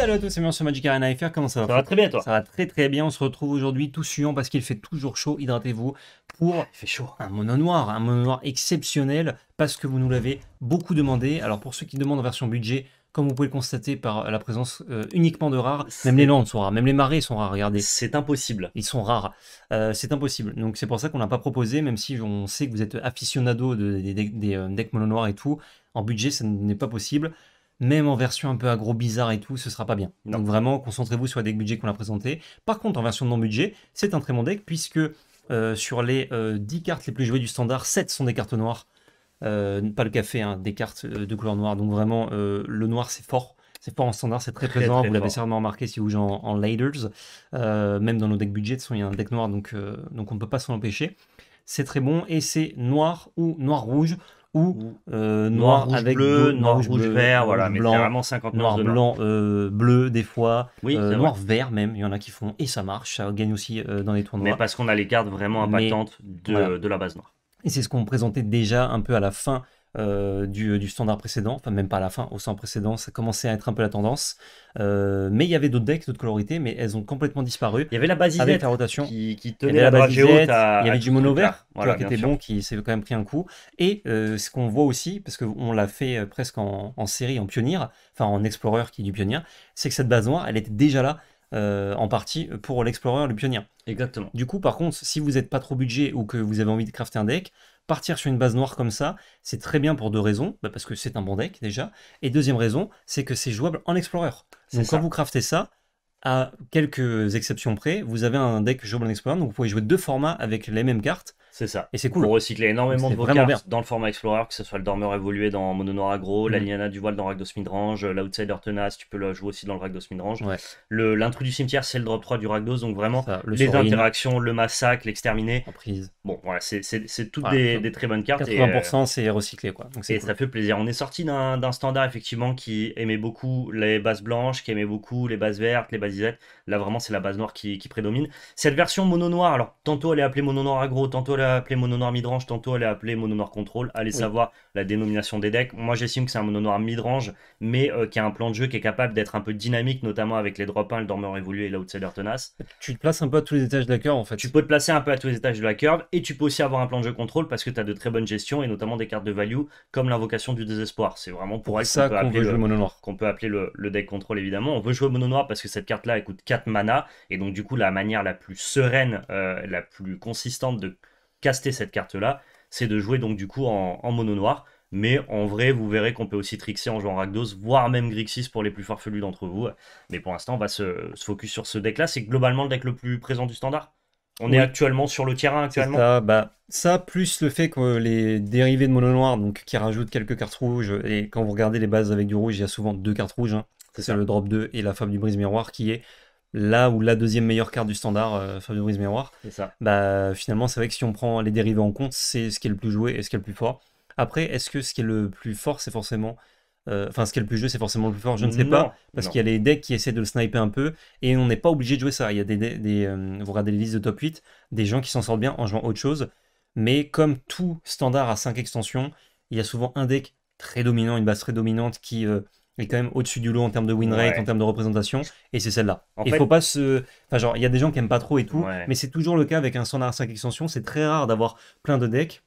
Salut à tous, c'est sur Magic Arena FR, comment ça va Ça va très bien toi Ça va très très bien, on se retrouve aujourd'hui tout suant parce qu'il fait toujours chaud, hydratez-vous pour ah, fait chaud. un mono noir, un mono noir exceptionnel parce que vous nous l'avez beaucoup demandé. Alors pour ceux qui demandent en version budget, comme vous pouvez le constater par la présence euh, uniquement de rares, même les landes sont rares, même les marées sont rares, regardez. C'est impossible. Ils sont rares. Euh, c'est impossible. Donc c'est pour ça qu'on n'a pas proposé, même si on sait que vous êtes aficionado des euh, decks mono noirs et tout. En budget, ça n'est pas possible même en version un peu agro bizarre et tout, ce sera pas bien. Donc vraiment, concentrez-vous sur les deck budget qu'on a présenté. Par contre, en version non budget, c'est un très bon deck puisque euh, sur les 10 euh, cartes les plus jouées du standard, 7 sont des cartes noires. Euh, pas le café, hein, des cartes de couleur noire. Donc vraiment, le noir c'est fort. C'est fort en standard, c'est très, présent. vous l'avez certainement remarqué si vous jouez en, en laders. même dans nos decks budget, il y a un deck noir, donc, donc on ne peut pas s'en empêcher c'est très bon. Et c'est noir ou noir-rouge ou euh, noir, avec bleu, noir, rouge, vert, voilà, blanc, vraiment 50 noir, blanc, euh, bleu des fois, oui, euh, noir, vert même, il y en a qui font et ça marche, ça gagne aussi dans les tournois. Mais parce qu'on a les cartes vraiment impactantes de, de, la base noire. Et c'est ce qu'on présentait déjà un peu à la fin euh, euh, du, standard précédent, enfin même pas à la fin, au standard précédent, ça commençait à être un peu la tendance. Euh, mais il y avait d'autres decks, d'autres colorités, mais elles ont complètement disparu. Il y avait la base rotation qui, tenait la, la Il y avait du mono vert, qui était bon, qui s'est quand même pris un coup. Et ce qu'on voit aussi, parce qu'on l'a fait presque en, série, en pionnier, enfin en explorer qui est du pionnier, c'est que cette base noire, elle était déjà là. en partie pour l'explorer le pionnier. Exactement. Du coup, par contre, si vous n'êtes pas trop budget ou que vous avez envie de crafter un deck, partir sur une base noire comme ça, c'est très bien pour deux raisons. Bah, parce que c'est un bon deck déjà. Et deuxième raison, c'est que c'est jouable en Explorer. Donc quand vous craftez ça, à quelques exceptions près, vous avez un deck jouable en Explorer. Donc vous pouvez jouer deux formats avec les mêmes cartes c'est ça. Et c'est cool. recycler recycler énormément de vos cartes dans le format Explorer, que ce soit le Dormeur évolué dans Mono Noir Agro, la mm. l'Aliana du Voile dans Ragdos Midrange, euh, l'Outsider Tenace, tu peux le jouer aussi dans le Ragdos Midrange. Ouais. L'intrus du cimetière, c'est le drop 3 du Ragdos, donc vraiment le les interactions, le massacre, l'exterminer prise. Bon, voilà, c'est toutes des, des, très bonnes cartes. 80% c'est recyclé, quoi. Donc et ça fait plaisir. On est sorti d'un standard, effectivement, qui aimait beaucoup les bases blanches, qui aimait beaucoup les bases vertes, les bases isettes. Là, vraiment, c'est la base noire qui, qui prédomine. Cette version mono noir alors tantôt elle est appelée mono noir agro, tantôt elle est appelé mono noir midrange, tantôt elle est appelée mono noir contrôle. Allez savoir la dénomination des decks. Moi j'estime que c'est un mono noir midrange, mais euh, qui a un plan de jeu qui est capable d'être un peu dynamique, notamment avec les drop 1, le dormeur évolué et l'outsider tenace. Tu te places un peu à tous les étages de la curve en fait. Tu peux te placer un peu à tous les étages de la curve et tu peux aussi avoir un plan de jeu contrôle parce que tu as de très bonnes gestions et notamment des cartes de value comme l'invocation du désespoir. C'est vraiment pour ça qu'on qu peut, noir qu'on peut, appeler le, deck contrôle évidemment. On veut jouer mono noir parce que cette carte là elle coûte 4 mana et donc du coup la manière la plus sereine, euh, la plus consistante de caster cette carte-là, c'est de jouer donc du coup en, mono noir. Mais en vrai, vous verrez qu'on peut aussi trixer en jouant Ragdos, voire même Grixis pour les plus farfelus d'entre vous. Mais pour l'instant, on va se, focus sur ce deck-là. C'est globalement le deck le plus présent du standard. On est actuellement sur le terrain actuellement. Bah, ça, plus le fait que les dérivés de mono noir, donc qui rajoutent quelques cartes rouges, et quand vous regardez les bases avec du rouge, il y a souvent deux cartes rouges. à hein. C'est le drop 2 et la femme du brise miroir qui est là où la deuxième meilleure carte du standard, euh, Fabio Ruiz Miroir, bah, finalement, c'est vrai que si on prend les dérivés en compte, c'est ce qui est le plus joué et ce qui est le plus fort. Après, est-ce que ce qui est le plus fort, c'est forcément. Euh, enfin, ce qui est le plus joué, c'est forcément le plus fort, je ne sais pas, parce qu'il y a les decks qui essaient de le sniper un peu, et on n'est pas obligé de jouer ça. Il y a des, des euh, vous regardez les listes de top 8, des gens qui s'en sortent bien en jouant autre chose, mais comme tout standard à 5 extensions, il y a souvent un deck très dominant, une base très dominante qui est quand même au-dessus du lot en termes de win rate, en termes de représentation, et c'est celle-là. Il faut pas se. Enfin, genre, il y a des gens qui aiment pas trop et tout, mais c'est toujours le cas avec un standard 5 extension. C'est très rare d'avoir plein de decks.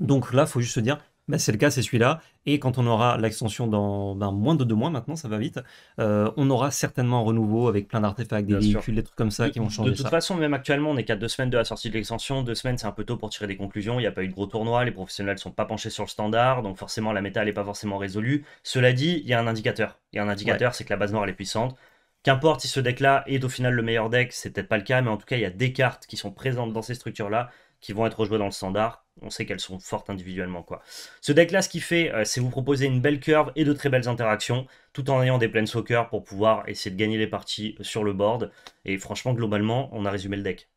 Donc là, faut juste se dire, bah, c'est le cas, c'est celui-là. Et quand on aura l'extension dans ben, moins de deux mois maintenant, ça va vite, euh, on aura certainement un renouveau avec plein d'artefacts, des véhicules, des trucs comme ça qui vont changer. De toute façon, même actuellement, on est qu'à deux semaines de la sortie de l'extension. Deux semaines, c'est un peu tôt pour tirer des conclusions. Il n'y a pas eu de gros tournoi, les professionnels ne sont pas penchés sur le standard, donc forcément, la méta n'est pas forcément résolue. Cela dit, il y a un indicateur. Il y a un indicateur, c'est que la base noire elle est puissante. Qu'importe si ce deck-là est au final le meilleur deck, c'est peut-être pas le cas, mais en tout cas, il y a des cartes qui sont présentes dans ces structures-là qui vont être rejouées dans le standard on sait qu'elles sont fortes individuellement. quoi. Ce deck-là, ce qu'il fait, euh, c'est vous proposer une belle curve et de très belles interactions, tout en ayant des planeswalkers pour pouvoir essayer de gagner les parties sur le board. Et franchement, globalement, on a résumé le deck.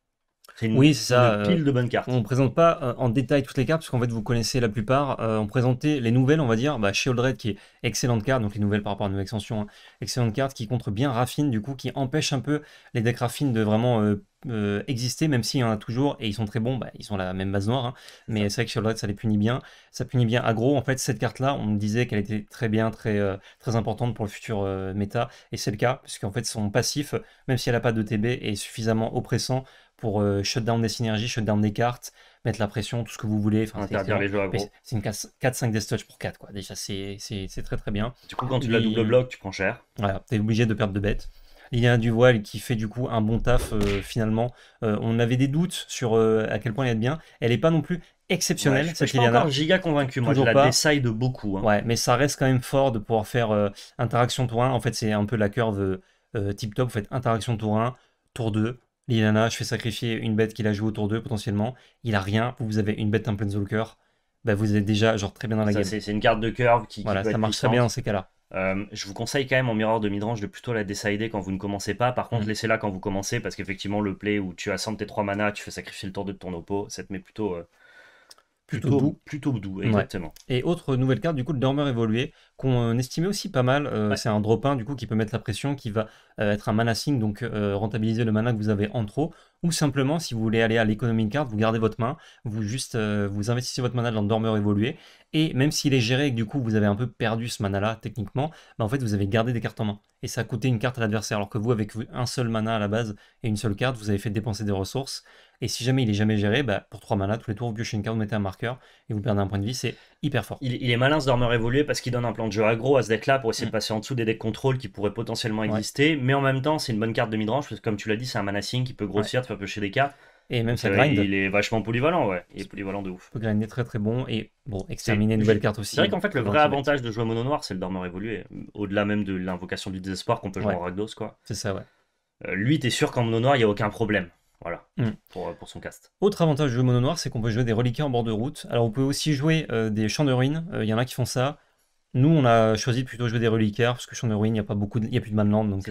C'est oui, ça, pile euh, de bonnes cartes. On ne présente pas euh, en détail toutes les cartes, parce qu'en fait, vous connaissez la plupart. Euh, on présentait les nouvelles, on va dire, bah, chez Oldred, qui est excellente carte, donc les nouvelles par rapport à nos extensions, extension, excellente carte, qui contre bien Raffine, du coup, qui empêche un peu les decks Raffine de vraiment exister, même s'il y en a toujours, et ils sont très bons, bah, ils ont la même base noire, hein, mais c'est vrai que sur ça les punit bien, ça punit bien agro. en fait cette carte-là, on me disait qu'elle était très bien, très, très importante pour le futur méta, et c'est le cas, qu'en fait son passif, même si elle n'a pas de TB, est suffisamment oppressant pour euh, shutdown des synergies, shutdown des cartes, mettre la pression, tout ce que vous voulez. C'est une 4-5 des touch pour 4, quoi. Déjà, c'est très très bien. Du coup, quand tu la double bloc, tu prends cher. Voilà, t'es obligé de perdre de bêtes. Il y a du voile qui fait du coup un bon taf euh, finalement. Euh, on avait des doutes sur à quel point elle est bien. Elle n'est pas non plus exceptionnelle je, cette pas giga convaincu. Moi, je la pas. de beaucoup. Hein. Ouais, mais ça reste quand même fort de pouvoir faire interaction tour 1. En fait, c'est un peu la curve tip top. Vous faites interaction tour 1, tour 2, Lilana, je fais sacrifier une bête qu'il a joué autour d'eux potentiellement. Il a rien, vous avez une bête, un Planeswalker. Bah, vous êtes déjà genre très bien dans la ça, game. C'est une carte de curve qui. qui ça marche très bien dans ces cas-là. Euh, je vous conseille quand même en mirror de midrange de plutôt la décider quand vous ne commencez pas. Par contre, mm. laissez-la quand vous commencez parce qu'effectivement, le play où tu assembles tes 3 manas, tu fais sacrifier le tour de ton oppo, ça te met plutôt. Euh, plutôt, doux. exactement. Et autre nouvelle carte, du coup, le dormeur évolué qu'on euh, estimait aussi pas mal. Euh, c'est un drop 1 du coup qui peut mettre la pression, qui va euh, être un mana donc rentabiliser le mana que vous avez en trop. Ou simplement, si vous voulez aller à l'économie de carte, vous gardez votre main, vous juste vous investissez votre mana dans le dormeur évolué. Et même s'il est géré et que du coup vous avez un peu perdu ce mana là techniquement, bah, en fait vous avez gardé des cartes en main. Et ça a coûté une carte à l'adversaire. Alors que vous, avec un seul mana à la base et une seule carte, vous avez fait dépenser des ressources. Et si jamais il est jamais géré, bah, pour 3 manas, tous les tours, vous piochez une carte, vous mettez un marqueur et vous perdez un point de vie, c'est hyper fort. Il, est malin ce dormeur évolué parce qu'il donne un plan de jeu aggro à ce deck-là pour essayer de mm. passer en dessous des decks contrôle qui pourraient potentiellement exister. Mais en même temps, c'est une bonne carte de midrange parce que, comme tu l'as dit, c'est un mana qui peut grossir, tu peux piocher des cartes. Et même ça euh, grind. Il est vachement polyvalent, ouais. Il est polyvalent de ouf. Il peut grinder très très bon et bon, exterminer une nouvelle carte aussi. C'est vrai qu'en fait, le vrai avantage de jouer mono noir, c'est le dormeur évolué. Au-delà même de l'invocation du désespoir qu'on peut jouer en Ragdos, quoi. C'est ça, ouais. Euh, lui, t'es sûr qu'en mono noir, il n'y a aucun problème. Voilà, mm. euh, pour, son cast. Autre avantage du jeu mono noir, c'est qu'on peut jouer des reliquats en bord de route. Alors on peut aussi jouer euh, des champs de ruines, euh, il y en a qui font ça. Nous, on a choisi de plutôt jouer des reliquaires, parce que champs de ruines, il n'y a pas beaucoup, il de... a plus de manland, donc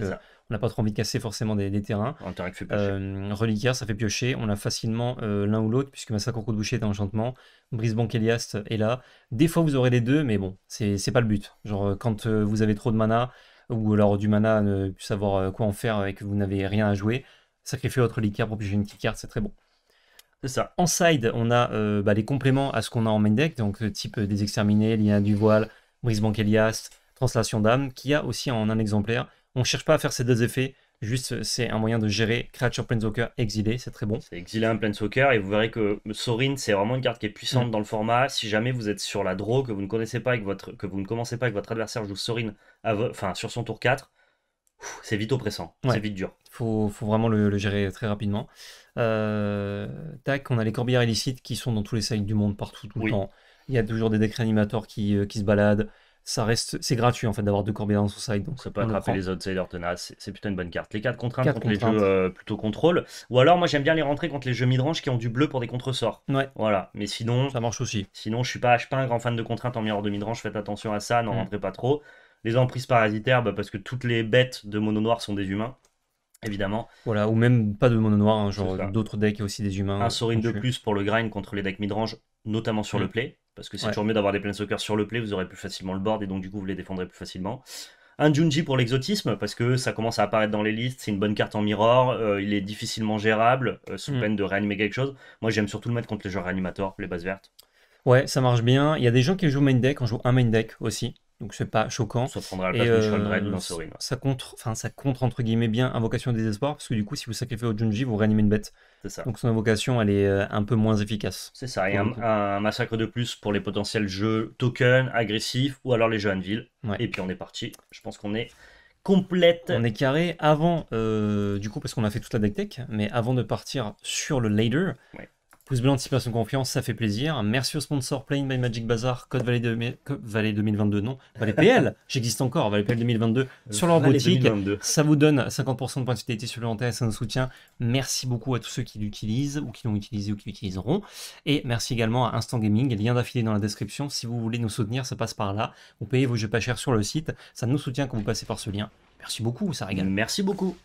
on n'a pas trop envie de casser forcément des, terrains. reliquaire, ça fait piocher, on a facilement l'un ou l'autre, puisque Massacre au de boucher est un enchantement, Brisbane Eliast est là. Des fois, vous aurez les deux, mais bon, c'est pas le but. Genre, quand vous avez trop de mana, ou alors du mana, ne plus savoir quoi en faire et que vous n'avez rien à jouer, Sacrifier votre liqueur pour j'ai une petite carte, c'est très bon. C'est ça. En side, on a euh, bah, les compléments à ce qu'on a en main deck, donc euh, type euh, des exterminés, lien du voile, brise Elias, translation d'âme, qui a aussi en un exemplaire. On ne cherche pas à faire ces deux effets, juste c'est un moyen de gérer Creature Planeswalker exilé, c'est très bon. C'est exilé un Planeswalker et vous verrez que Sorin, c'est vraiment une carte qui est puissante mm. dans le format. Si jamais vous êtes sur la draw, que vous ne connaissez pas et que, votre, vous ne commencez pas avec votre adversaire joue Sorin enfin, sur son tour 4, c'est vite oppressant, c'est vite dur. Il faut, vraiment le, gérer très rapidement. Euh, tac, on a les corbières illicites qui sont dans tous les sites du monde, partout, tout le temps. Il y a toujours des décrets animateurs euh, qui, se baladent. Ça reste, c'est gratuit en fait d'avoir deux corbières dans son side. Donc ça peut attraper les outsiders tenaces, c'est plutôt une bonne carte. Les cartes contraintes contre les jeux euh, plutôt contrôle. Ou alors moi j'aime bien les rentrer contre les jeux midrange qui ont du bleu pour des contresorts. Ouais. Voilà. Mais sinon. Ça marche aussi. Sinon je suis pas, je suis pas un grand fan de contraintes en miroir de midrange, faites attention à ça, n'en mm. rentrez pas trop. Les emprises parasitaires, bah, parce que toutes les bêtes de mono noir sont des humains, évidemment. Voilà, ou même pas de mono noir, hein, genre d'autres decks et aussi des humains. Un Sorin de plus pour le grind contre les decks midrange, notamment sur le mm. play, parce que c'est toujours mieux d'avoir des planeswalkers sur le play, vous aurez plus facilement le board et donc du coup vous les défendrez plus facilement. Un Junji pour l'exotisme, parce que ça commence à apparaître dans les listes, c'est une bonne carte en mirror, euh, il est difficilement gérable, euh, sous mm. peine de réanimer quelque chose. Moi j'aime surtout le mettre contre les joueurs réanimateurs, les bases vertes. Ouais, ça marche bien. Il y a des gens qui jouent main deck, on joue un main deck aussi. Donc c'est pas choquant. Ça prendra la place de euh, dans Sorin. Ça contre, enfin ça contre entre guillemets bien invocation des parce que du coup si vous sacrifiez au Junji vous réanimez une bête. C'est ça. Donc son invocation elle est euh, un peu moins efficace. C'est ça. Et un, massacre de plus pour les potentiels jeux token agressifs ou alors les jeux Anvil. Et puis on est parti. Je pense qu'on est complète. On est carré avant, euh, du coup, parce qu'on a fait toute la deck tech, mais avant de partir sur le later, Pouce blanc, anticipation confiance, ça fait plaisir. Merci au sponsor Playing My Magic Bazaar, code Valet, 2022, non, Valet PL, j'existe encore, Valet PL 2022, sur leur boutique. Ça vous donne 50% de points de fidélité supplémentaire, ça nous soutient. Merci beaucoup à tous ceux qui l'utilisent ou qui l'ont utilisé ou qui l'utiliseront. Et merci également à Instant Gaming, lien d'affilée dans la description. Si vous voulez nous soutenir, ça passe par là. Vous payez vos jeux pas chers sur le site, ça nous soutient quand vous passez par ce lien. Merci beaucoup, ça régale. Merci beaucoup.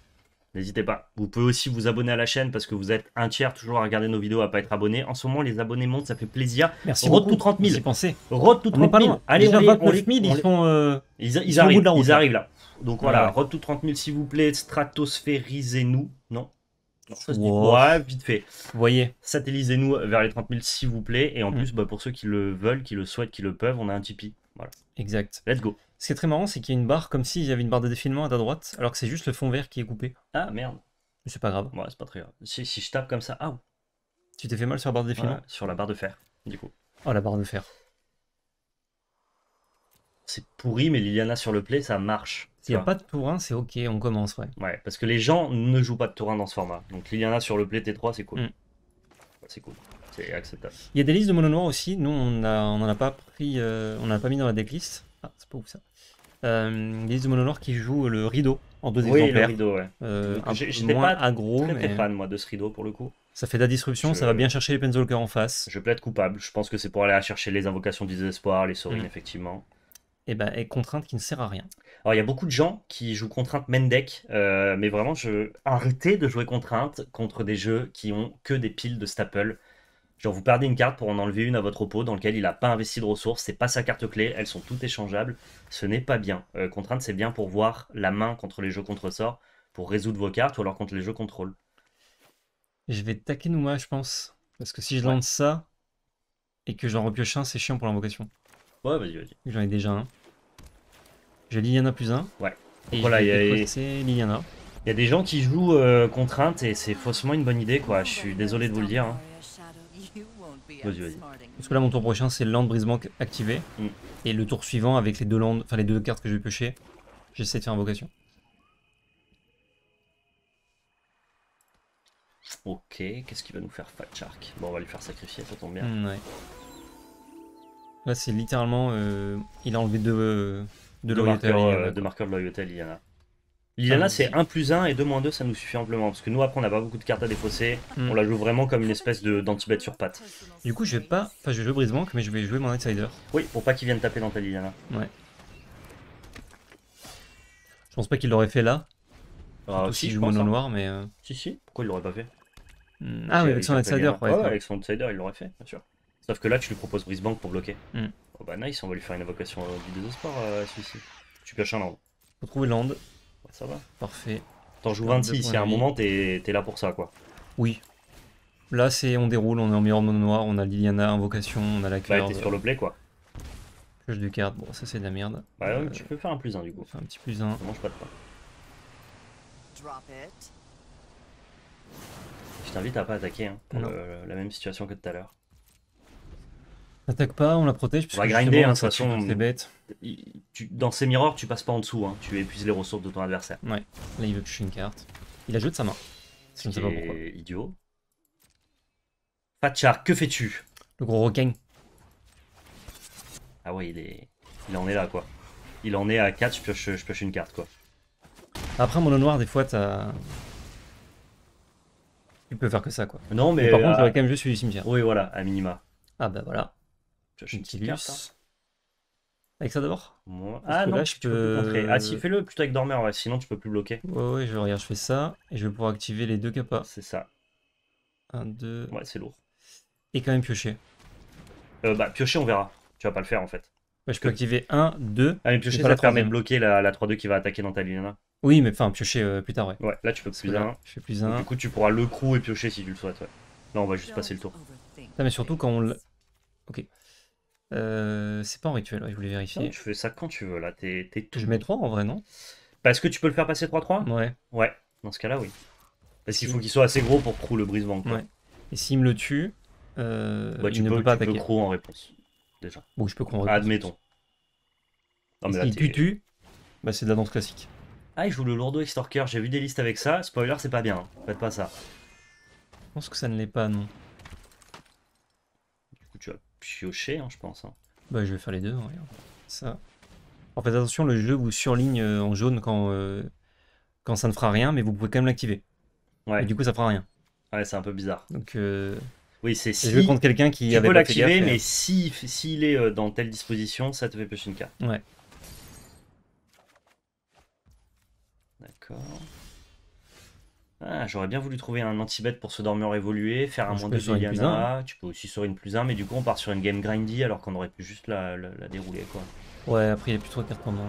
N'hésitez pas. Vous pouvez aussi vous abonner à la chaîne parce que vous êtes un tiers toujours à regarder nos vidéos, à pas être abonné. En ce moment, les abonnés montent, ça fait plaisir. Merci Road beaucoup. 30 000. Pensé. Road to 30 000. Allez, on, les, 000, ils sont. Euh, ils, arrivent, là. ils, hein. arrivent, là. Donc voilà, ouais. tout to 30 000, s'il vous plaît, stratosphérisez nous Non. Ouais, vite fait. Vous voyez. Satellisez-nous vers les 30 000, s'il vous plaît. Et en hmm. plus, bah, pour ceux qui le veulent, qui le souhaitent, qui le peuvent, on a un Tipeee. Voilà. Exact. Let's go. Ce qui est très marrant, c'est qu'il y a une barre comme s'il y avait une barre de défilement à ta droite, alors que c'est juste le fond vert qui est coupé. Ah merde. Mais c'est pas grave. Ouais, c'est pas très grave. Si, je tape comme ça, ah Tu t'es fait mal sur la barre de défilement Sur la barre de fer, du coup. Oh, la barre de fer. C'est pourri, mais Liliana sur le play, ça marche. S'il n'y a pas de tour 1, c'est ok, on commence, ouais. Ouais, parce que les gens ne jouent pas de tour 1 dans ce format. Donc Liliana sur le play T3, c'est cool. Mm. C'est cool. C'est acceptable. Il y a des listes de mono noir aussi. Nous, on n'en a pas pris, euh, on n'a pas mis dans la decklist. Ah, c'est pas ça. Euh, Lise Mononor qui joue le rideau en deux oui, exemplaires. Le rideau, ouais. euh, pas agro. Très, très fan moi de ce rideau pour le coup. Ça fait de la disruption, ça va bien chercher les Penzolker en face. Je plaide coupable, je pense que c'est pour aller chercher les invocations du désespoir, les souris mm. effectivement. Et eh ben, et contrainte qui ne sert à rien. Alors, il y a beaucoup de gens qui jouent contrainte main deck, euh, mais vraiment, je... arrêtez de jouer contrainte contre des jeux qui ont que des piles de staples. Genre, vous perdez une carte pour en enlever une à votre pot dans lequel il n'a pas investi de ressources, c'est pas sa carte clé, elles sont toutes échangeables, ce n'est pas bien. Euh, contrainte, c'est bien pour voir la main contre les jeux contre-sort, pour résoudre vos cartes ou alors contre les jeux contrôle. Je vais taquer Nouma, je pense. Parce que si je lance ça et que j'en repioche un, c'est chiant pour l'invocation. Ouais, vas-y, vas-y. J'en ai déjà un. J'ai Liliana plus un. Ouais. voilà, il y a. Il y a des gens qui jouent euh, contrainte et c'est faussement une bonne idée, quoi. Je suis désolé de vous le dire. Hein. Vas-y, vas Parce que là, mon tour prochain, c'est land brisement activé. Mm. Et le tour suivant, avec les deux landes, enfin les deux cartes que je vais piocher, j'essaie de faire invocation. Ok, qu'est-ce qu'il va nous faire Fat Bon, on va lui faire sacrifier, ça tombe bien. Mm, là, c'est littéralement. Euh, il a enlevé deux, de euh, de euh, marqueurs de loyauté, il y en a. Liliana, ah, c'est 1 plus 1 et 2 moins 2, ça nous suffit amplement. Parce que nous, après, on n'a pas beaucoup de cartes à défausser. Mm. On la joue vraiment comme une espèce d'antibête sur patte. Du coup, je vais pas. Enfin, je vais jouer Brisbank, mais je vais jouer mon outsider. Oui, pour pas qu'il vienne taper dans ta Liliana. Ouais. Je pense pas qu'il l'aurait fait là. Bah, si, je joue mono hein. noir, mais. Euh, si, si. Pourquoi il l'aurait pas fait mm. Ah, oui, avec son outsider, ouais, avec son outsider, il l'aurait fait, bien sûr. Sauf que là, tu lui proposes Brisbank pour bloquer. Mm. Oh bah, nice, on va lui faire une invocation euh, du désespoir, euh, à celui-ci. Tu pioches un land. Faut trouver land. Ça va Parfait. T'en joues 26, il y a un moment, t'es là pour ça, quoi. Oui. Là, c'est on déroule, on est en miroir noir, on a Liliana, Invocation, on a la carte. Bah, t'es sur le play, quoi. Je de cartes, bon, ça c'est de la merde. Bah, euh, tu peux faire un plus 1 du coup. Fais un petit plus 1. Ça mange pas de pain. Je t'invite à pas attaquer, hein, la même situation que tout à l'heure attaque pas, on la protège. On va grinder, hein, de toute façon. C'est bête. dans ces miroirs, tu passes pas en dessous, hein, tu épuises les ressources de ton adversaire. Ouais, là il veut piocher une carte. Il a sa main. Je ne sais pas pourquoi. idiot. Fatchar, que fais-tu Le gros requin. Ah ouais, il est. Il en est là, quoi. Il en est à 4, je pioche, une carte, quoi. Après, mono noir, des fois, t'as. Tu peux faire que ça, quoi. Non, mais. par contre, euh, j'aurais quand même juste celui du cimetière. Oui, voilà, à minima. Ah bah voilà. Je une petite hein. Avec ça d'abord Ah non, je peux... Ah si, fais-le plutôt avec Dormeur, sinon tu peux plus bloquer. Ouais, ouais, je regarde, je fais ça, et je vais pouvoir activer les deux capas. C'est ça. 1, 2... Ouais, c'est lourd. Et quand même piocher. Euh, bah, piocher, on verra. Tu vas pas le faire, en fait. je peux activer 1, 2... Ah, mais piocher, ça te permet de bloquer la, 3-2 qui va attaquer dans ta ligne, Oui, mais enfin, piocher euh, plus tard, ouais. Ouais, là, tu peux plus 1. Je fais plus un. Du coup, tu pourras le crew et piocher si tu le souhaites, non on va juste passer le tour. Ah, mais surtout, quand on Ok. Euh, c'est pas en rituel, je voulais vérifier. tu fais ça quand tu veux, là. T'es, tout... Je mets 3 en vrai, non Parce que tu peux le faire passer 3-3 Ouais. Ouais, dans ce cas-là, oui. Parce qu'il faut qu'il soit assez gros pour crew le brise-vent. Ouais. Et s'il me le tue, euh, bah, tu ne peux, pas attaquer. crew en réponse, déjà. Bon, je peux crew Admettons. Non, mais tue si tu tues, bah, c'est de la danse classique. Ah, il joue le lourdeau Extorqueur, j'ai vu des listes avec ça. Spoiler, c'est pas bien, faites pas ça. Je pense que ça ne l'est pas, non piocher, hein, je pense. Hein. Bah, je vais faire les deux. Hein. Ça. En fait, attention, le jeu vous surligne euh, en jaune quand, euh, quand ça ne fera rien, mais vous pouvez quand même l'activer. Ouais. Et du coup, ça fera rien. Ouais, c'est un peu bizarre. Donc, euh, oui, c'est si. Je vais contre quelqu'un qui. Tu avait peux l'activer, mais s'il si, est dans telle disposition, ça te fait piocher une carte. Ouais. D'accord. Ah, j'aurais bien voulu trouver un anti-bet pour ce dormeur évolué, faire un moins 2 de Yana. Tu peux aussi sur une plus 1, mais du coup on part sur une game grindy alors qu'on aurait pu juste la, dérouler quoi. Ouais, après il n'y a plus trop cartes pendant.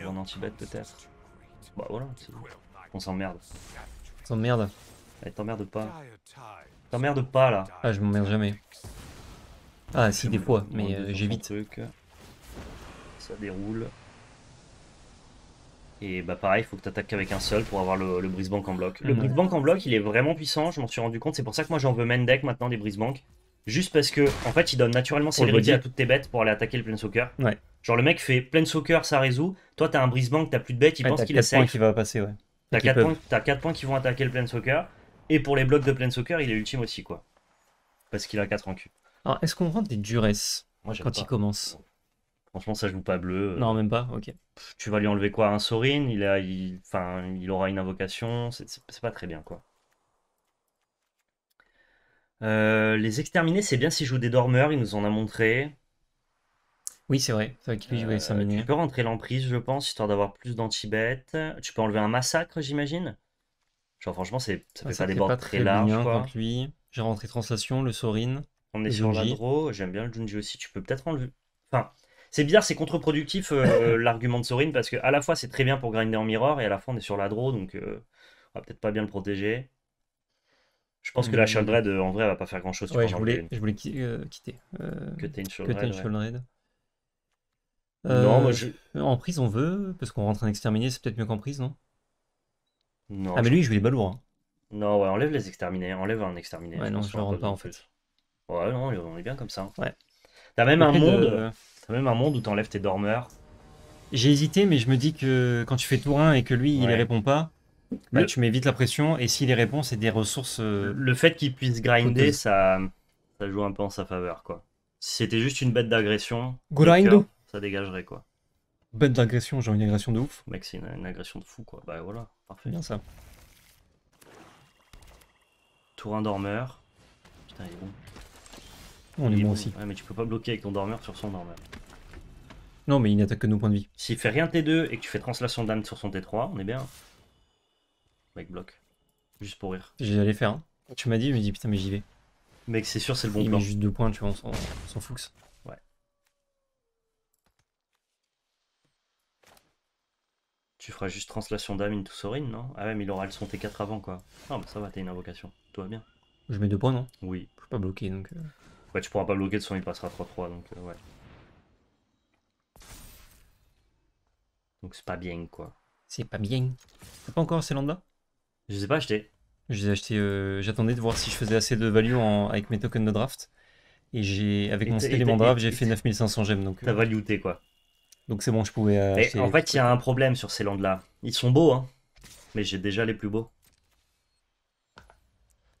un anti-bet peut-être. Bah voilà, on s'emmerde. On s'emmerde. Allez, t'emmerde pas. T'emmerde pas là. Ah, je m'emmerde jamais. Ah, si, des fois, mais euh, j'évite. Ça déroule. Et bah pareil, il faut que tu attaques avec un seul pour avoir le, le brise en bloc. Le mhm. en bloc, il est vraiment puissant, je m'en suis rendu compte. C'est pour ça que moi j'en veux main deck maintenant des brise Juste parce que, en fait, il donne naturellement redis à toutes tes bêtes pour aller attaquer le planeswalker. Ouais. Genre le mec fait soccer, ça résout. Toi t'as un brise t'as plus de bêtes, il pense qu'il a safe. T'as 4 points qui va passer, ouais. points, points qui vont attaquer le planeswalker. Et pour les blocs de planeswalker, il est ultime aussi, quoi. Parce qu'il a 4 en cul. Alors, est-ce qu'on rentre des duresses quand il commence Franchement, ça joue pas bleu. Euh. Non, même pas, ok. Tu vas lui enlever quoi Un Sorin il, a, enfin, il aura une invocation. C'est pas très bien, quoi. Euh, les exterminés, c'est bien s'ils joue des dormeurs, il nous en a montré. Oui, c'est vrai. vrai euh, tu peux rentrer l'emprise, je pense, histoire d'avoir plus d'anti-bêtes. Tu peux enlever un massacre, j'imagine. Genre, franchement, c'est, ça fait pas des bords très, larges. j'ai rentré Translation, le Sorin. On est sur J'aime bien le Junji aussi. Tu peux peut-être enlever. Enfin, c'est bizarre, c'est contre-productif euh, l'argument de Sorin parce que à la fois c'est très bien pour grinder en mirror et à la fois on est sur la draw donc euh, on va peut-être pas bien le protéger. Je pense hmm. que la Sheldraid euh, en vrai elle va pas faire grand chose. sur je voulais, je voulais quitter. que tu une non, En prise on veut, parce qu'on rentre un exterminé, c'est peut-être mieux qu'en prise, non Non. Ah, mais lui il joue les balourds. Hein. Non, ouais, enlève les exterminés, enlève un exterminé. Ouais, non, je rentre pas en fait. Ouais, non, on est bien comme ça. Ouais. T'as même un monde même un monde où t'enlèves tes dormeurs. J'ai hésité, mais je me dis que quand tu fais tour 1 et que lui, il répond pas, bah, tu mets vite la pression. Et s'il les répond, c'est des ressources. Euh, le fait qu'il puisse grinder, ça, ça joue un peu en sa faveur. quoi. Si c'était juste une bête d'agression, euh, ça dégagerait. quoi. Bête d'agression, genre une agression de ouf. Mec, c'est une, agression de fou, quoi. Bah voilà, parfait. Bien ça. Tour 1 dormeur. Putain, il est bon. On est bon aussi. Ouais, mais tu peux pas bloquer avec ton dormeur sur son dormeur. Non, mais il n'attaque que nos points de vie. S'il fait rien T2 et que tu fais translation d'âme sur son T3, on est bien. Mec, bloc. Juste pour rire. j'ai J'allais faire. Hein. Tu m'as dit, je me dit putain, mais j'y vais. Mec, c'est sûr, c'est le bon il Il met juste deux points, tu vois, on s'en fout. Ouais. Tu feras juste translation d'âme into Sorin, non Ah ouais, mais il aura le son T4 avant, quoi. Non, bah ça va, t'as une invocation. Tout va bien. Je mets deux points, non Oui. Je peux pas bloquer donc. Euh. Ouais, tu pourras pas bloquer de son, il passera 3-3, donc euh, ouais. Donc c'est pas bien, quoi. C'est pas bien. T'as pas encore landes-là Je les ai pas achetés. Je les ai euh, j'attendais de voir si je faisais assez de value avec mes tokens de draft. Et j'ai, avec et mon draft, j'ai fait 9500 gemmes. Donc, t'as euh, quoi. Donc c'est bon, je pouvais. Acheter, en fait, il y a un problème sur ces landes-là. Ils sont beaux, hein. Mais j'ai déjà les plus beaux.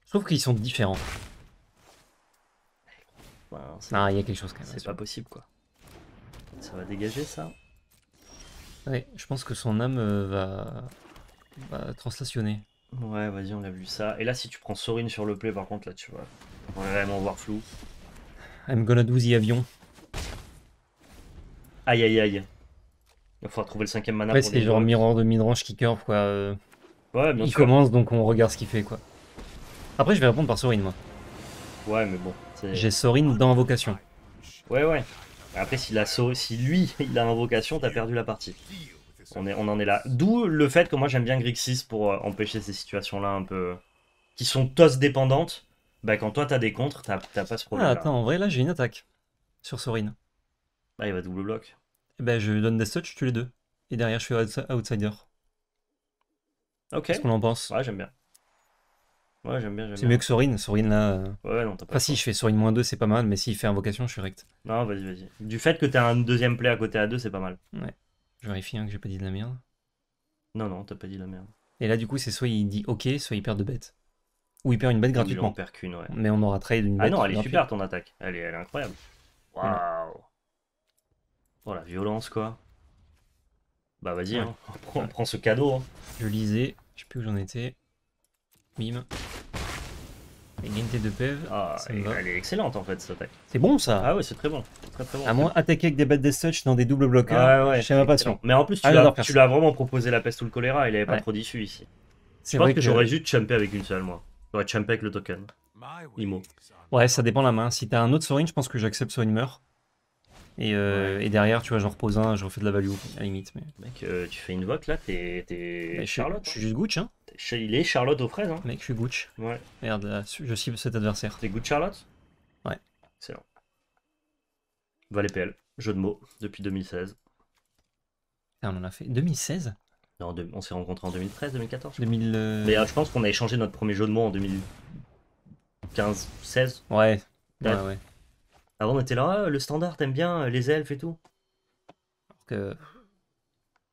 Je trouve qu'ils sont différents non, ah, il y a quelque chose quand même. C'est pas possible quoi. Ça va dégager ça Ouais, je pense que son âme euh, va... va translationner. Ouais, vas-y, on a vu ça. Et là, si tu prends Sorin sur le play, par contre, là, tu vois, on va vraiment voir flou. I'm gonna do the avion. Aïe, aïe, aïe. Il faudra trouver le cinquième mana. c'est genre miroir de midrange qui curve, quoi. Ouais, bien Il commence, donc on regarde ce qu'il fait, quoi. Après, je vais répondre par Sorin, moi. Ouais, mais bon. J'ai Sorin dans invocation. Ouais, ouais. Après, si, si lui, il a invocation, t'as perdu la partie. On, est, on en est là. D'où le fait que moi, j'aime bien Grixis pour euh, empêcher ces situations-là un peu... Qui sont tos dépendantes. Bah, quand toi, t'as des contres, t'as pas ce problème. -là. Ah, attends, en vrai, là, j'ai une attaque sur Sorin. Bah, il va double bloc. Et eh bah, ben, je donne des touch, je les deux. Et derrière, je suis outsider. Ok. Qu'est-ce qu'on en pense Ouais, j'aime bien. Ouais, j'aime bien. j'aime C'est mieux que Sorin. Sorin là. Euh, ouais, non, t'as pas. Ah si je fais Sorin moins 2, c'est pas mal, mais s'il fait invocation, je suis rect. Non, vas-y, vas-y. Du fait que t'as un deuxième play à côté à 2 c'est pas mal. Ouais Je vérifie hein, que j'ai pas dit de la merde. Non, non, t'as pas dit de la merde. Et là, du coup, c'est soit il dit ok, soit il perd de bêtes. Ou il perd une bête Il gratuitement. perd qu'une, ouais. Mais on aura trade une ah bête. Ah non, elle est super ton attaque. Elle est, incroyable. Waouh. Oh la violence, quoi. Bah, vas-y, hein. on, prend, ce cadeau. Hein. Je lisais, je sais plus où j'en étais. Bim de PEV. Ah, elle, est excellente en fait cette attaque. C'est bon ça Ah ouais, c'est très bon. Très, À moins attaquer avec des bêtes des Touch dans des doubles bloqueurs. Ah ouais, c'est ma passion. Mais en plus, tu ah, lui l'as vraiment proposé la peste ou le choléra, il avait pas trop d'issue ici. Je pense que, j'aurais juste champé avec une seule, moi. J'aurais champé avec le token. Imo. Ouais, ça dépend la main. Si t'as un autre Sorin, je pense que j'accepte Sorin meurt. Euh, et, derrière, tu vois, j'en repose un, je refais de la value, à la limite. Mais... Mec, euh, tu fais une vote là, t'es. Charlotte Je hein. suis juste Gucci, hein. Il est Charlotte aux fraises, hein. Mec, je suis Gucci. Ouais. Merde, je cible cet adversaire. T'es Gucci Charlotte Ouais. Excellent. Valet PL, jeu de mots, depuis 2016. Ah, on en a fait. 2016 Non, on s'est rencontrés en 2013, 2014. 2000... Mais euh, je pense qu'on a échangé notre premier jeu de mots en 2015, 16. Ouais, ouais. Avant, on était là, ah, le standard, t'aimes bien euh, les elfes et tout. Alors que.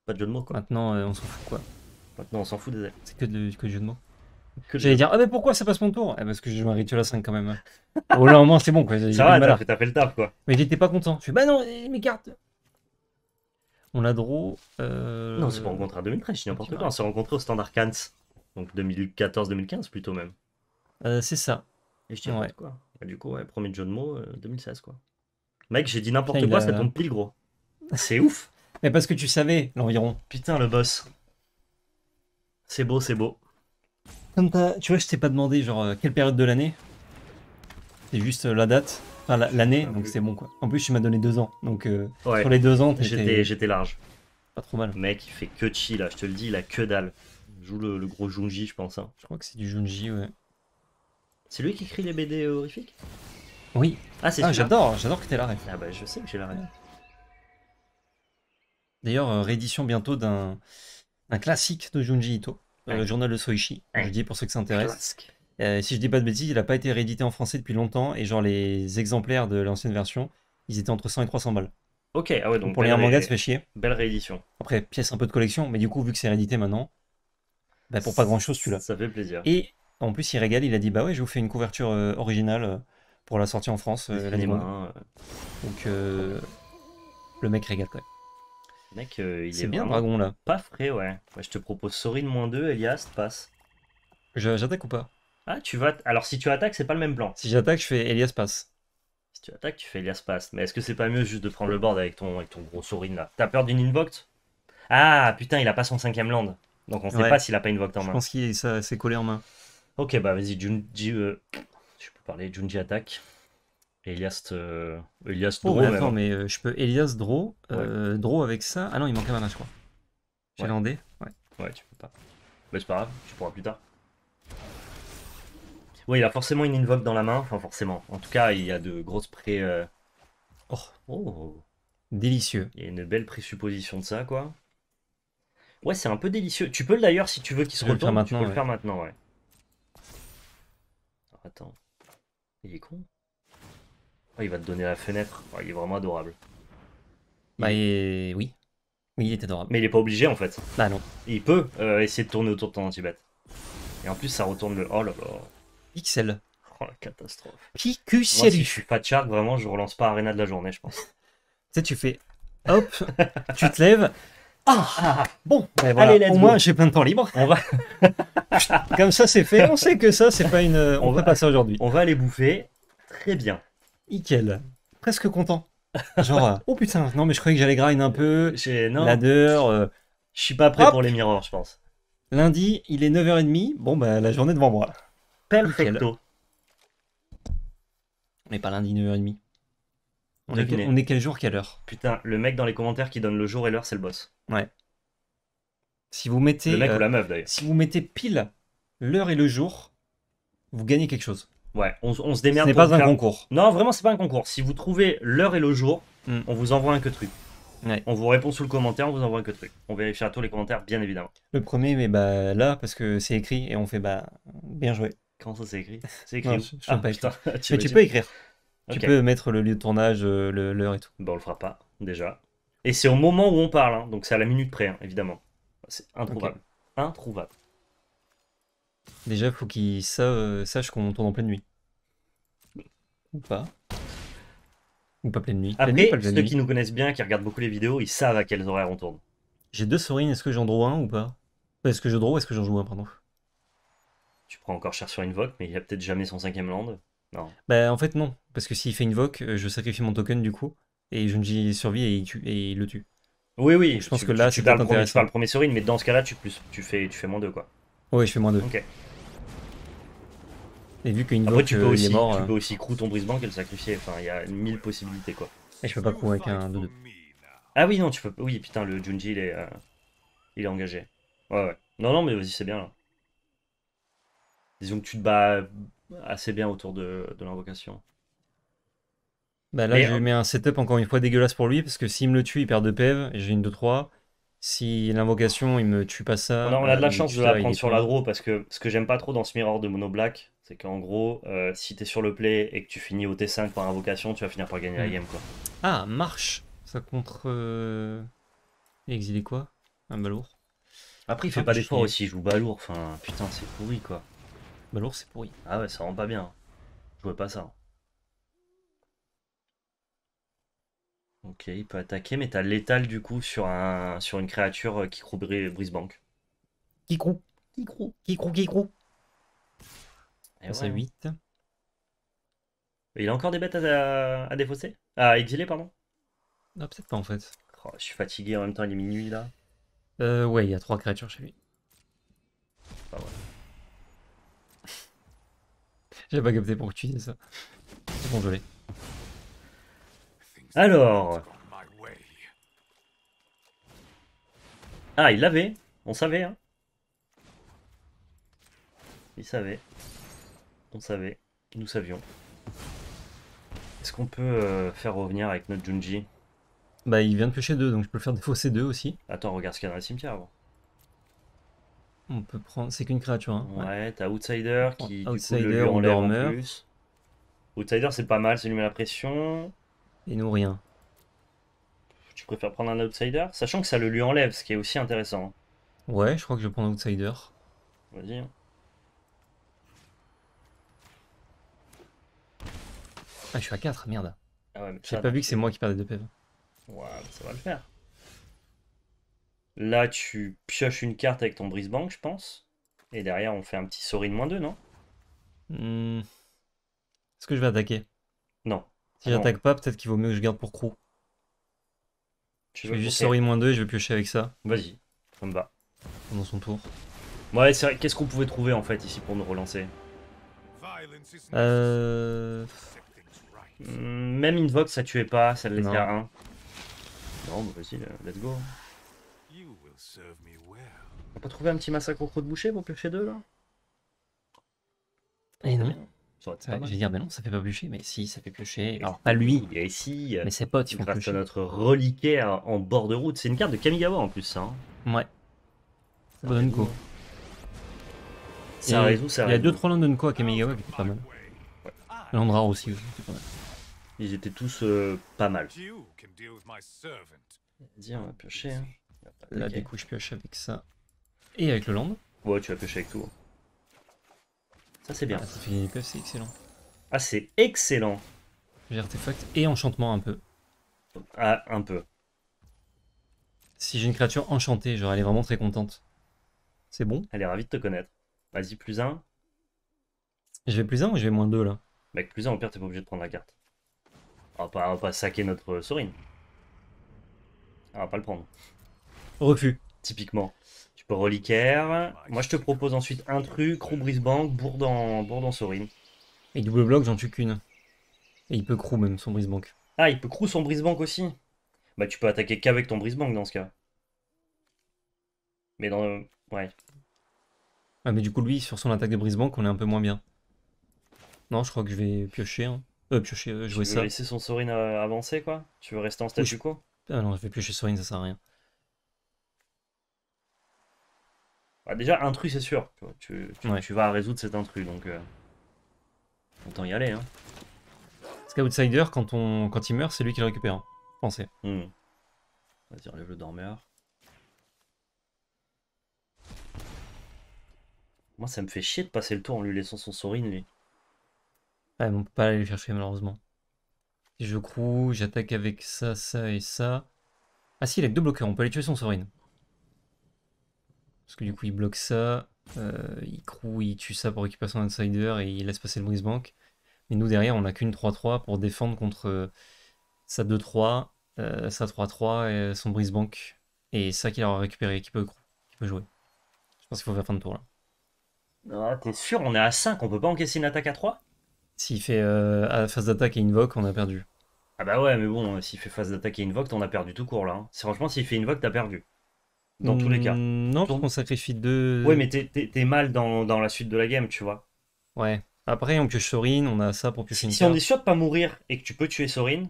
Pas de jeu de mots, quoi. Maintenant, euh, on s'en fout, quoi. Maintenant, on s'en fout des elfes. C'est que, de, jeu de mots. J'allais dire, ah mais pourquoi ça passe mon tour eh, Parce que j'ai joué un rituel à 5 quand même. Au là, moins, c'est bon, quoi. Ça va, t'as fait, le taf, quoi. Mais j'étais pas content. Je suis, bah non, mes cartes On l'a draw. Euh, non, c'est pas rencontré en 2013, c'est n'importe quoi. On s'est rencontré au Standard Kant. Donc 2014-2015 plutôt même. c'est ça. Et je tiens ouais. quoi. Du coup, ouais, premier jeu de mots, 2016, euh, quoi. Mec, j'ai dit n'importe quoi, ça tombe pile, gros. C'est ouf. Mais parce que tu savais l'environ. Putain, le boss. C'est beau, c'est beau. Comme tu vois, je t'ai pas demandé, genre, euh, quelle période de l'année. C'est juste euh, la date, enfin l'année, ah, donc c'est bon, quoi. En plus, tu m'as donné deux ans, donc sur les deux ans, j'étais large. Pas trop mal. Mec, il fait que chi, là, je te le dis, il a que dalle. joue le, gros Junji, je pense. Hein. Je crois que c'est du Junji, ouais. C'est lui qui écrit les BD horrifiques Oui. Ah, c'est ah, j'adore, j'adore que t'aies la Ah bah je sais que j'ai la D'ailleurs, euh, réédition bientôt d'un classique de Junji Ito, euh, le journal de Soichi, je dis pour ceux qui ça Euh, si je dis pas de bêtises, il a pas été réédité en français depuis longtemps, et genre les exemplaires de l'ancienne version, ils étaient entre 100 et 300 balles. Ok, ah ouais, donc, pour les manga, ça fait chier. Belle réédition. Après, pièce un peu de collection, mais du coup, vu que c'est réédité maintenant, bah pour pas grand chose, tu l'as. Ça fait plaisir. Et en plus, il régale, il a dit Bah ouais, je vous fais une couverture euh, originale euh, pour la sortie en France euh, l'année hein, Donc, le mec régale quand Le mec, il est bien Dragon là. Pas frais, ouais. je te propose Sorin 2, Elias, passe. j'attaque ou pas Ah, tu vas. Alors, si tu attaques, c'est pas le même plan. Si j'attaque, je fais Elias, passe. Si tu attaques, tu fais Elias, passe. Mais est-ce que c'est pas mieux juste de prendre le board avec ton, avec ton gros Sorin là T'as peur d'une inbox Ah, putain, il a pas son cinquième land. Donc, on sait pas s'il a pas une en main. Je pense qu'il ça, s'est collé en main. Ok, bah vas-y, Junji. Euh, je peux parler, Junji attaque. Elias, euh, Elias Draw. Oh, attends, mais euh, je peux Elias Draw. Draw avec ça. Ah non, il manquait ma main, je crois. J'ai ouais. Ouais. Ouais, tu peux pas. Bah, c'est pas grave, tu pourras plus tard. Oui, il a forcément une invoque dans la main. Enfin, forcément. En tout cas, il y a de grosses pré. Oh. oh. Délicieux. Il y a une belle présupposition de ça, quoi. Ouais, c'est un peu délicieux. Tu peux d'ailleurs, si tu veux qu'il se retourne, tu peux le faire maintenant, ouais. Attends. Il est con. Oh, il va te donner la fenêtre. Oh, il est vraiment adorable. Bah, oui. Oui, il est adorable. Mais il est pas obligé en fait. Bah non. Il peut euh, essayer de tourner autour de ton anti-bête. Et en plus, ça retourne le. Oh là là. Pixel. Oh la catastrophe. Qui si je suis pas de charte, vraiment, je relance pas Arena de la journée, je pense. tu sais, tu fais. Hop, tu te lèves, ah, bon, ben au moins j'ai plein de temps libre. Comme ça c'est fait, on sait que ça c'est pas une... On, va passer aujourd'hui. On va aller bouffer, très bien. Nickel, presque content. Genre, oh putain, non mais je croyais que j'allais grind un peu, non. la dehors, euh, je suis pas prêt pour les miroirs je pense. Lundi, il est 9h30, bon bah la journée devant moi. Perfecto. Mais pas lundi 9h30. On est, quel jour, quelle heure Putain, le mec dans les commentaires qui donne le jour et l'heure, c'est le boss. Ouais. Si vous mettez. Le mec ou la euh, meuf d'ailleurs. Si vous mettez pile l'heure et le jour, vous gagnez quelque chose. Ouais, on, se démerde. Ce n'est pas un concours. Non, vraiment, c'est pas un concours. Si vous trouvez l'heure et le jour, hmm. on vous envoie un que truc. Ouais. On vous répond sous le commentaire, on vous envoie un que truc. On vérifie à tous les commentaires, bien évidemment. Le premier, mais bah là, parce que c'est écrit et on fait bah bien joué. Comment ça c'est écrit C'est écrit je, ah, Mais tu peux écrire. Tu peux mettre le lieu de tournage, euh, l'heure et tout. Bon, bah, on le fera pas, déjà. Et c'est au moment où on parle, hein, donc c'est à la minute près, hein, évidemment. C'est introuvable. Introuvable. Déjà, faut qu'ils euh, sachent qu'on tourne en pleine nuit. Ou pas. Ou pas pleine nuit. Après, ceux qui nous connaissent bien, qui regardent beaucoup les vidéos, ils savent à quels horaires on tourne. J'ai deux souris, est-ce que j'en draw un ou pas Est-ce que je draw ou est-ce que j'en joue un, pardon Tu prends encore cher sur Invoke, mais il a peut-être jamais son cinquième land. Non. Bah, en fait, non. Parce que s'il fait Invoke, euh, je sacrifie mon token du coup, et Junji survit et il, le tue. Oui, oui. je pense que là, tu, tu, parles premier, tu, premier, mais dans ce cas-là, tu, tu, fais, tu fais moins 2, quoi. Oui, je fais moins 2. Ok. Et vu que Après, tu peux, euh, aussi, mort, tu euh, peux aussi crew ton brisement qu'elle le sacrifier. Enfin, il y a mille possibilités, quoi. Et je peux pas crew avec un 2-2. Ah oui, non, tu peux. Oui, putain, le Junji, il est, il est engagé. Ouais, ouais. Non, non, mais vas-y, c'est bien, là. Disons que tu te bats assez bien autour de, l'invocation. Bah là, je lui euh, mets un setup encore une fois dégueulasse pour lui, parce que s'il me le tue, il perd de PEV, et j'ai une 2-3. Si l'invocation, il me tue pas ça. Non, on a de la euh, chance de la prendre sur l'agro, parce que ce que j'aime pas trop dans ce mirror de mono black, c'est qu'en gros, euh, si t'es sur le play et que tu finis au T5 par invocation, tu vas finir par gagner la hmm. game, quoi. Ah, marche Ça contre. Exilé quoi Un balourd. Après, il ah, fait pas d'effort aussi, il joue balourd, enfin, putain, c'est pourri, quoi. Bah l'ours c'est pourri. Ah ouais, ça rend pas bien. Je vois pas ça. Ok, il peut attaquer, mais t'as létal du coup sur, un, sur une créature euh, qui brise-banque. Qui crou Qui crou Qui crou Qui crou. C'est 8. Il a encore des bêtes à, défausser À exiler, pardon Non, peut-être pas en fait. Oh, je suis fatigué en même temps, il est minuit là. Euh, ouais, il y a trois créatures chez lui. Pas J'ai pas capté pour que ça. C'est bon, je Alors. Ah, il l'avait. On savait, hein. Il savait. On savait. Nous savions. Est-ce qu'on peut euh, faire revenir avec notre Junji Bah, il vient de pêcher deux, donc je peux le faire défausser deux aussi. Attends, regarde ce qu'il y a dans le cimetière avant. On peut prendre. C'est qu'une créature. Hein. Ouais, t'as Outsider qui Outsider, le en plus. Outsider, c'est pas mal, ça lui met la pression. Et nous, rien. Tu préfères prendre un Outsider Sachant que ça le lui enlève, ce qui est aussi intéressant. Ouais, je crois que je vais prendre Outsider. Vas-y. Hein. Ah, je suis à 4, merde. Ah J'ai pas vu que c'est moi qui perds de deux PV. E Waouh, ça va le faire. Là, tu pioches une carte avec ton brise je pense. Et derrière, on fait un petit souris de moins 2, non hmm. Est-ce que je vais attaquer Non. Si ah j'attaque pas, peut-être qu'il vaut mieux que je garde pour crew. je vais juste de moins 2 et je vais piocher avec ça. Vas-y, ça me va. Pendant son tour. Ouais, c'est vrai, qu'est-ce qu'on pouvait trouver en fait ici pour nous relancer Euh. Hmm, même Invoke ça tuait pas, ça le laisse à Non, bah vas-y, let's go. On pas trouver un petit massacre au croc de boucher pour piocher deux là Et eh non. Ça je vais dire, mais non, ça fait pas bûcher, mais si, ça fait piocher. Alors, pas lui, il est ici, euh, mais ses potes, ils font grâce notre reliquaire en bord de route. C'est une carte de Kamigawa en plus, ça. hein. Ouais. Ça Ça Il y a deux 2-3 de à Kamigawa qui étaient pas mal. Landra aussi, aussi, c'était pas mal. Ils étaient tous euh, pas mal. Dire, on va piocher. hein. Là, du coup, je pioche avec ça et avec le land. Ouais, tu vas piocher avec tout. Hein. Ça, c'est bien. Ah, ça fait c'est excellent. Ah, c'est excellent. J'ai artefact et enchantement un peu. Ah, un peu. Si j'ai une créature enchantée, genre, elle est vraiment très contente. C'est bon. Elle est ravie de te connaître. Vas-y, plus un. Je vais plus un ou je vais moins deux là bah, Avec plus un, au pire, t'es pas obligé de prendre la carte. On va pas, saquer notre sourine. On va pas le prendre. Refus. Typiquement. Tu peux reliquaire. Moi, je te propose ensuite un truc, Crew banque, Bourdon, Bourdon sorine. Et double bloc, j'en tue qu'une. Et il peut crew même son Brisbank. Ah, il peut crew son Brisbank aussi Bah, tu peux attaquer qu'avec ton Brisbank dans ce cas. Mais dans. Le... Ouais. Ah, mais du coup, lui, sur son attaque de Brisbank, on est un peu moins bien. Non, je crois que je vais piocher. Hein. Euh, piocher, euh, jouer ça. Tu veux laisser son Sorin euh, avancer, quoi Tu veux rester en statu quo Ah non, je vais piocher Sorin, ça sert à rien. déjà, intrus, c'est sûr. Tu, tu, vas résoudre cet intrus, donc. Euh, autant y aller. Hein. Parce outsider quand, on, quand il meurt, c'est lui qui le récupère. Hein. Pensez. On hmm. Vas-y, enlève le dormeur. Moi, ça me fait chier de passer le tour en lui laissant son Sorine, lui. Ouais, on peut pas aller le chercher, malheureusement. Je croue, j'attaque avec ça, ça et ça. Ah si, il a deux bloqueurs, on peut aller tuer son Sorine. Parce que du coup, il bloque ça, euh, il crew, il tue ça pour récupérer son insider et il laisse passer le brise-banque. Mais nous, derrière, on n'a qu'une 3-3 pour défendre contre euh, sa 2-3, euh, sa 3-3 et son brise-banque. Et ça qu'il aura récupéré, qui peut, qui peut jouer. Je pense qu'il faut faire fin de tour là. Ah, t'es sûr, on est à 5, on peut pas encaisser une attaque à 3 S'il fait phase d'attaque et invoque, on a perdu. Ah bah ouais, mais bon, s'il fait phase d'attaque et invoque, on a perdu tout court là. Hein. Franchement, s'il fait invoque, t'as perdu dans tous les cas. Hmm, non, parce qu'on sacrifie deux. Oui, mais t'es mal dans, dans, la suite de la game, tu vois. Ouais. Après, on pioche Sorin, on a ça pour piocher Si, si on est sûr de pas mourir et que tu peux tuer Sorin,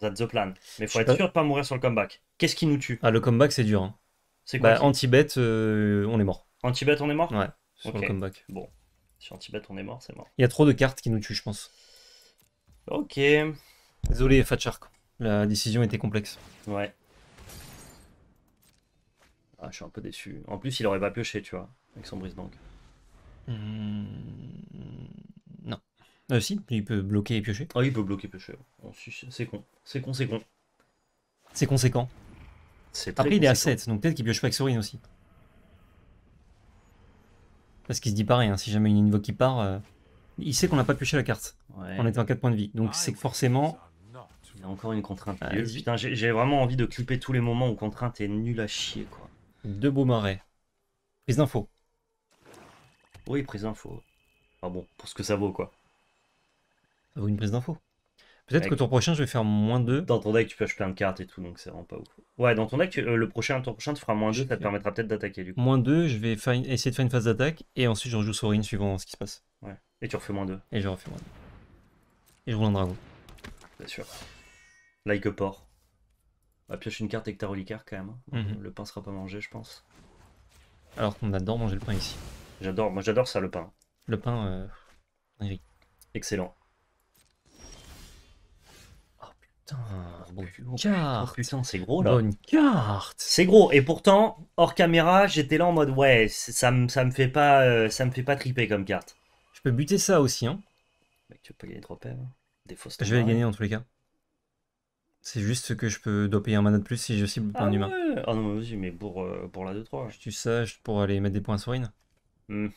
that's the plan. Mais faut être sûr de pas mourir sur le comeback. Qu'est-ce qui nous tue Ah, le comeback, c'est dur. Hein. C'est quoi bah, Anti-bet, euh, on est mort. Anti-bet, on est mort Ouais, sur le comeback. Bon. sur anti on est mort, c'est mort. Il y a trop de cartes qui nous tuent, je pense. Ok. Désolé, Fat Shark. La décision était complexe. Ouais. Ah, je suis un peu déçu. En plus, il aurait pas pioché, tu vois, avec son brise hmm, Non. Euh, si, il peut bloquer et piocher. Ah, il peut bloquer et piocher. Oh, c'est con. C'est con, c'est con. C'est conséquent. C'est Après, il est à 7, donc peut-être qu'il pioche pas avec Sorin aussi. Parce qu'il se dit pareil, si jamais il y a une invoque qui part, euh, il sait qu'on n'a pas pioché la carte. On est en 4 points de vie. Donc c'est forcément. Il y a encore une contrainte. Bah, putain, j'ai vraiment envie de clipper tous les moments où contrainte est nulle à chier, quoi de marais Prise d'info. Oui, prise d'info. Ah bon, pour ce que ça vaut, quoi. Ça vaut une prise d'info. Peut-être que ton prochain, je vais faire moins 2. Dans ton deck, tu peux plein de cartes et tout, donc c'est vraiment pas ouf. Ouais, dans ton deck, euh, le prochain, tour prochain, tu feras moins 2, ça te permettra peut-être d'attaquer du coup. Moins 2, je vais essayer de faire une phase d'attaque, et ensuite je rejoue Sorin suivant ce qui se passe. Ouais. Et tu refais moins 2. Et je refais moins 2. Et je roule un dragon. Bien sûr. Like a port on va piocher une carte avec reliquaire quand même. Hein. Mhm. Euh, le pain sera pas mangé, je pense. Alors qu'on adore manger le pain ici. J'adore, moi j'adore ça, le pain. Le pain, euh, Excellent. Oh, oh, oh putain, c'est gros là. Bonne carte. C'est gros. Et pourtant, hors caméra, j'étais là en mode ouais, ça me ça me fait pas euh, ça me fait pas triper comme carte. Je peux buter ça aussi, hein. Mec, tu peux pas gagner trop P. Hein. Je vais gagner en tous les cas. C'est juste que je peux payer un mana de plus si je cible ah un humain. Ah non, vas-y, mais pour, euh, pour la 2-3. Je tue ça pour aller mettre des points sur hum Mm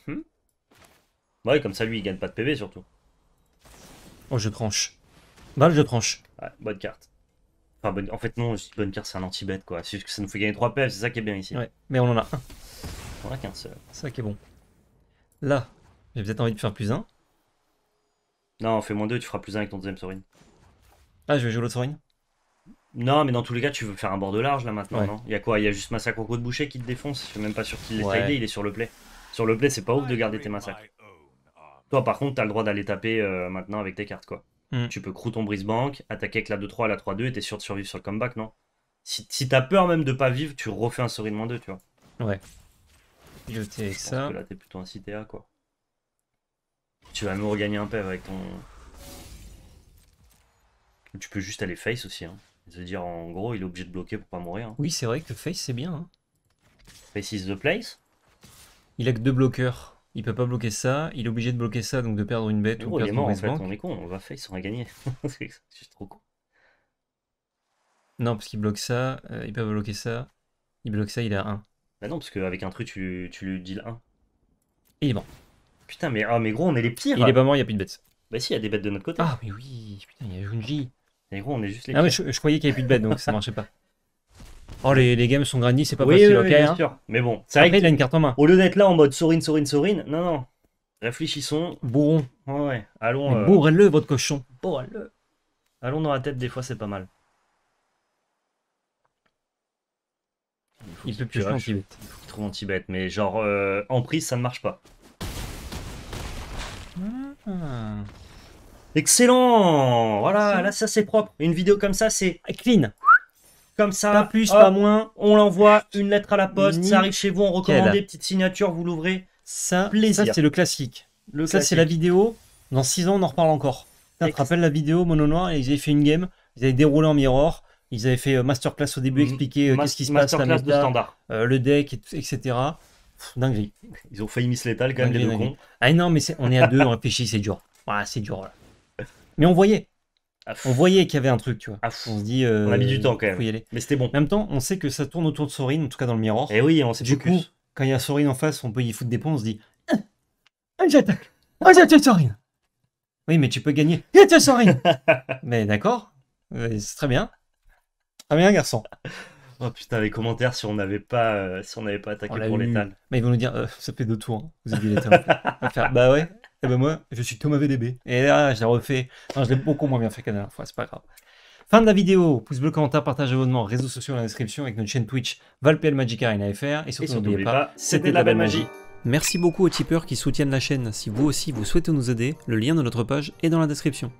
bah Ouais, comme ça, lui, il gagne pas de PV surtout. Oh, je tranche. Bah, je tranche. Ouais, bonne carte. Enfin, bonne... En fait, non, bonne carte, c'est un anti-bête quoi. C'est juste que ça nous fait gagner 3 PV, c'est ça qui est bien ici. Ouais, mais on en a un. On en a qu'un seul. C'est ça qui est bon. Là, j'ai peut-être envie de faire plus 1. Non, on fait moins 2, tu feras plus 1 avec ton deuxième Sorin. Ah, je vais jouer l'autre Sorin non, mais dans tous les cas, tu veux faire un bord de large là maintenant, non Il y a quoi Il y a juste Massacre au de boucher qui te défonce. Je suis même pas sûr qu'il l'ait ouais. il est sur le play. Sur le play, c'est pas ouf de garder tes massacres. Toi, par contre, tu as le droit d'aller taper euh, maintenant avec tes cartes, quoi. Hmm. Tu peux crouton brise-bank, attaquer avec la 2-3 la 3-2 et t'es sûr de survivre sur le comeback, non Si, si t'as peur même de pas vivre, tu refais un story de moins 2, tu vois. Ouais. Jeter avec ça. Que là, t'es plutôt un CTA quoi. Tu vas même regagner un peu avec ton. Tu peux juste aller face aussi, hein. Je dire, en gros, il est obligé de bloquer pour pas mourir. Hein. Oui, c'est vrai que Face, c'est bien. Hein. Face is the place. Il a que deux bloqueurs. Il peut pas bloquer ça. Il est obligé de bloquer ça, donc de perdre une bête oh, ou il en fait. On est con, on va Face, on va gagner. c'est trop con. Non, parce qu'il bloque ça. Euh, il peut pas bloquer ça. Il bloque ça, il a un Bah non, parce qu'avec un truc, tu, tu lui le 1. Et il est mort. Putain, mais, ah, mais gros, on est les pires. Il est pas mort, il y a plus de bêtes. Bah si, il y a des bêtes de notre côté. Ah, mais oui, putain, il y a Junji on est juste les. Ah, je, croyais qu'il n'y avait plus de bêtes donc ça marchait pas. Oh, les, les games sont grandis, c'est pas possible, oui, ok. Bien hein. sûr. Mais bon, c'est vrai qu'il a une carte en main. Au lieu d'être là en mode Sorine, Sorine, Sorine, non, non. Réfléchissons. Bourron. Ouais, ouais. Allons. Euh... Bourrez-le, votre cochon. Bourrez-le. Allons dans la tête, des fois, c'est pas mal. Il, peut plus en Tibet. Il faut qu'il trouve en Tibet, mais genre euh, en prise, ça ne marche pas. Ah. Excellent Voilà, là ça c'est propre. Une vidéo comme ça c'est ah, clean. Comme ça, pas plus, pas moins, on l'envoie, une lettre à la poste, ça arrive chez vous, on recommande des petites signatures, vous l'ouvrez. Ça, ça c'est le classique. Le ça c'est la vidéo, dans 6 ans on en reparle encore. Tu te rappelles la vidéo Mono Noir, ils avaient fait une game, ils avaient déroulé en mirror, ils avaient fait euh, masterclass au début, mm. expliquer euh, qu'est-ce qui se passe, la méta, de standard. Euh, le deck, etc. dinguerie. Ils ont failli miss létal quand même, les deux cons. Ah non, mais on est à deux, on réfléchit, c'est dur. Ah, c'est dur là. Mais on voyait. on voyait qu'il y avait un truc, tu vois. on se dit. Euh, on a mis du temps quand même. Mais c'était bon. En même temps, on sait que ça tourne autour de Sorin, en tout cas dans le miroir. Et eh oui, on sait Du coup, quand il y a Sorin en face, on peut y foutre des ponts, on se dit. Ah, j'attaque Ah, j'attaque ah, Sorin Oui, mais tu peux gagner. J'attaque Sorin Mais d'accord, euh, c'est très bien. Très bien, garçon. Oh putain, les commentaires si on n'avait pas, euh, si on n'avait pas attaqué pour l'étal. Mais ils vont nous dire, ça fait deux tours, hein. vous avez l'étal. bah ouais, eh ben moi, je suis Thomas VDB. Et là, je refait. Non, je l'ai beaucoup moins bien fait qu'à la dernière fois, c'est pas grave. Fin de la vidéo, pouce bleu, commentaire, partage, abonnement, réseaux sociaux dans la description avec notre chaîne Twitch Valpl Magic Et surtout, n'oubliez pas, c'était de la belle magie. Merci beaucoup aux tipeurs qui soutiennent la chaîne. Si vous aussi vous souhaitez nous aider, le lien de notre page est dans la description.